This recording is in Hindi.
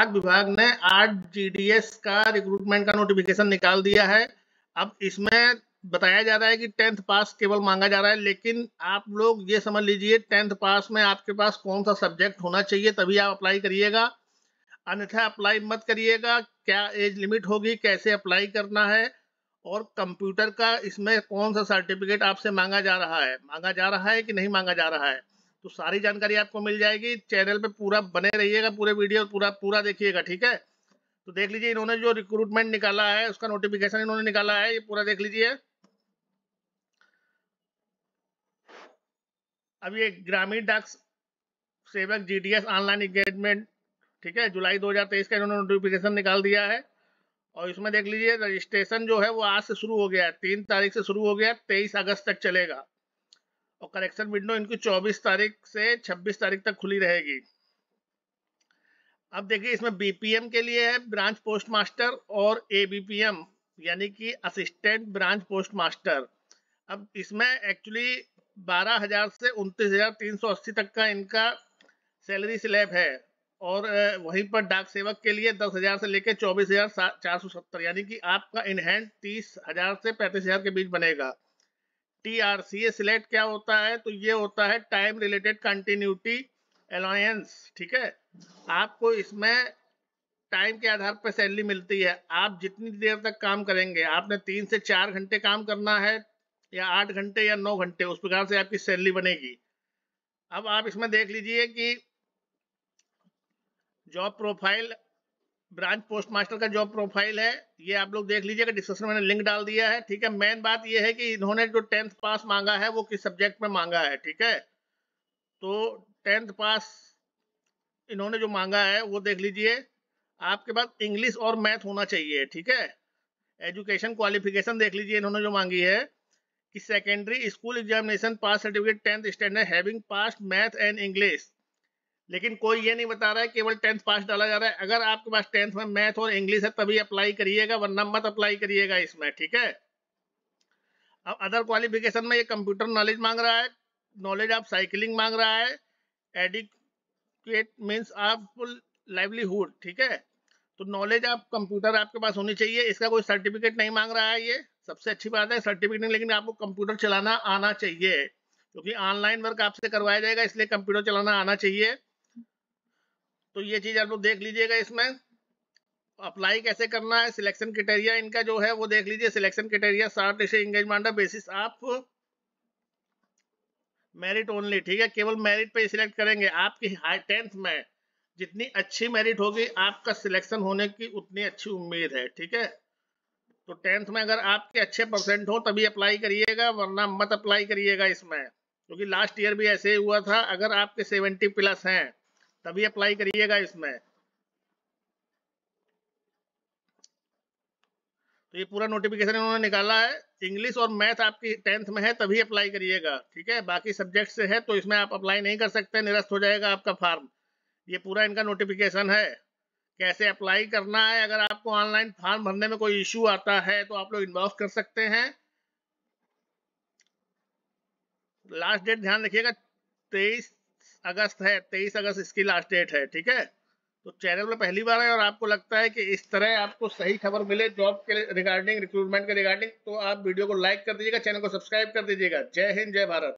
डाक विभाग ने आठ जीडीएस का रिक्रूटमेंट का नोटिफिकेशन निकाल दिया है अब इसमें बताया जा रहा है कि टेंथ पास केवल मांगा जा रहा है लेकिन आप लोग ये समझ लीजिए टेंथ पास में आपके पास कौन सा सब्जेक्ट होना चाहिए तभी आप अप्लाई करिएगा अन्यथा अप्लाई मत करिएगा क्या एज लिमिट होगी कैसे अप्लाई करना है और कंप्यूटर का इसमें कौन सा सर्टिफिकेट आपसे मांगा जा रहा है मांगा जा रहा है कि नहीं मांगा जा रहा है तो सारी जानकारी आपको मिल जाएगी चैनल पे पूरा बने रहिएगा पूरे वीडियो पूरा पूरा देखिएगा ठीक है तो देख लीजिए इन्होंने जो रिक्रूटमेंट निकाला है उसका नोटिफिकेशन इन्होंने निकाला है ये पूरा देख लीजिए अब ये ग्रामीण डाक सेवक जीडीएस ऑनलाइन इंगेजमेंट ठीक है जुलाई 2023 का इन्होंने नोटिफिकेशन निकाल दिया है और इसमें देख लीजिए रजिस्ट्रेशन जो है वो आज से शुरू हो गया है तीन तारीख से शुरू हो गया तेईस अगस्त तक चलेगा और करेक्शन विंडो इनकी 24 तारीख से 26 तारीख तक खुली रहेगी अब देखिए इसमें बीपीएम के लिए है ब्रांच पोस्ट मास्टर और एबीपीएम यानी कि असिस्टेंट ब्रांच पोस्ट मास्टर अब इसमें एक्चुअली 12,000 से उनतीस तक का इनका सैलरी स्लैब है और वहीं पर डाक सेवक के लिए 10,000 से लेकर चौबीस यानी कि आपका इनहैंड तीस से पैंतीस के बीच बनेगा T R C A select क्या होता है तो ये होता है टाइम रिलेटेड कंटिन्यूटी अलायंस ठीक है आपको इसमें टाइम के आधार पर सैलरी मिलती है आप जितनी देर तक काम करेंगे आपने तीन से चार घंटे काम करना है या आठ घंटे या नौ घंटे उस प्रकार से आपकी सैलरी बनेगी अब आप इसमें देख लीजिए कि job profile branch post master का जॉब प्रोफाइल है ये आप लोग देख लीजिएगा डिस्क्रिप्शन में लिंक डाल दिया है ठीक है मेन बात ये है कि इन्होंने जो टेंथ पास मांगा है वो किस सब्जेक्ट में मांगा है ठीक है तो टेंथ पास इन्होंने जो मांगा है वो देख लीजिए आपके पास इंग्लिश और मैथ होना चाहिए ठीक है एजुकेशन क्वालिफिकेशन देख लीजिए इन्होंने जो मांगी है कि secondary school examination pass certificate tenth standard having pass math and English लेकिन कोई ये नहीं बता रहा है केवल टेंथ पास डाला जा रहा है अगर आपके पास टेंथ में मैथ और इंग्लिश है तभी अप्लाई करिएगा वरना मत अप्लाई करिएगा इसमें ठीक है अब अदर क्वालिफिकेशन में ये कंप्यूटर नॉलेज मांग रहा है नॉलेज ऑफ साइकिलिंग मांग रहा है एडिक्वेट मीन्स ऑफ लाइवलीहुड ठीक है तो नॉलेज ऑफ कंप्यूटर आपके पास होनी चाहिए इसका कोई सर्टिफिकेट नहीं मांग रहा है ये सबसे अच्छी बात है सर्टिफिकेट नहीं लेकिन आपको कंप्यूटर चलाना आना चाहिए क्योंकि ऑनलाइन वर्क आपसे करवाया जाएगा इसलिए कंप्यूटर चलाना आना चाहिए तो ये चीज आप लोग देख लीजिएगा इसमें अप्लाई कैसे करना है सिलेक्शन क्रिटेरिया इनका जो है वो देख लीजिए सिलेक्शन क्रिटेरिया साठ से इंगेजमेंट बेसिस आप मेरिट ओनली ठीक है केवल मेरिट पे सिलेक्ट करेंगे आपकी हाई टेंथ में जितनी अच्छी मेरिट होगी आपका सिलेक्शन होने की उतनी अच्छी उम्मीद है ठीक है तो टेंथ में अगर आपके अच्छे परसेंट हो तभी अप्लाई करिएगा वरना मत अप्लाई करिएगा इसमें क्योंकि लास्ट ईयर भी ऐसे ही हुआ था अगर आपके सेवेंटी प्लस हैं तभी अप्लाई करिएगा इसमें तो ये पूरा नोटिफिकेशन उन्होंने निकाला है इंग्लिश और मैथ आपकी टेंथ में है तभी अप्लाई करिएगा ठीक है बाकी सब्जेक्ट से है तो इसमें आप अप्लाई नहीं कर सकते निरस्त हो जाएगा आपका फॉर्म ये पूरा इनका नोटिफिकेशन है कैसे अप्लाई करना है अगर आपको ऑनलाइन फॉर्म भरने में कोई इश्यू आता है तो आप लोग इन्वॉल्व कर सकते हैं लास्ट डेट ध्यान रखिएगा तेईस अगस्त है तेईस अगस्त इसकी लास्ट डेट है ठीक है तो चैनल में पहली बार है और आपको लगता है कि इस तरह आपको सही खबर मिले जॉब के रिगार्डिंग रिक्रूटमेंट के रिगार्डिंग तो आप वीडियो को लाइक कर दीजिएगा चैनल को सब्सक्राइब कर दीजिएगा जय हिंद जय भारत